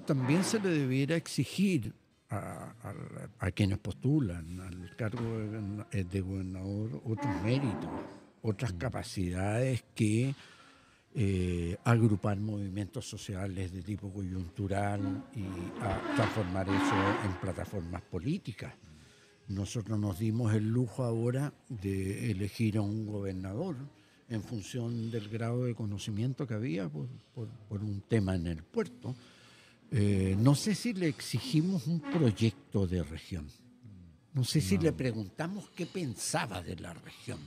también se le debiera exigir a, quienes postulan al cargo de, gobernador eh, otros méritos, otras capacidades que eh, agrupar movimientos sociales de tipo coyuntural y transformar eso en plataformas políticas. Nosotros nos dimos el lujo ahora de elegir a un gobernador en función del grado de conocimiento que había por un tema en el puerto eh, no sé si le exigimos un proyecto de región. No sé si le preguntamos qué pensaba de la región.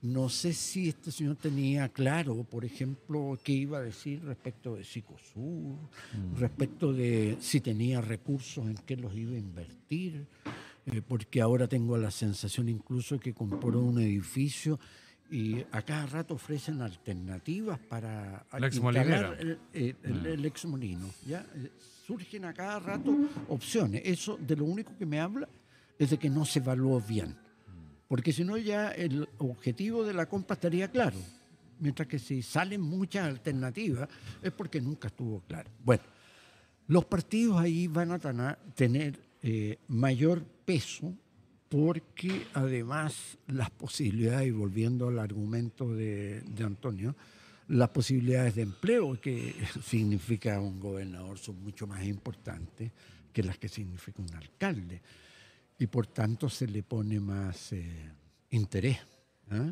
No sé si este señor tenía claro, por ejemplo, qué iba a decir respecto de Sicosur, mm. respecto de si tenía recursos, en qué los iba a invertir, eh, porque ahora tengo la sensación incluso que compró un edificio y a cada rato ofrecen alternativas para ah. el ex el, molino. ¿ya? Eh, surgen a cada rato opciones. Eso de lo único que me habla es de que no se evaluó bien. Porque si no ya el objetivo de la compra estaría claro. Mientras que si salen muchas alternativas es porque nunca estuvo claro. Bueno, los partidos ahí van a tener eh, mayor peso porque además las posibilidades, y volviendo al argumento de, Antonio, las posibilidades de empleo que significa un gobernador son mucho más importantes que las que significa un alcalde. Y por tanto se le pone más eh, interés. ¿ah?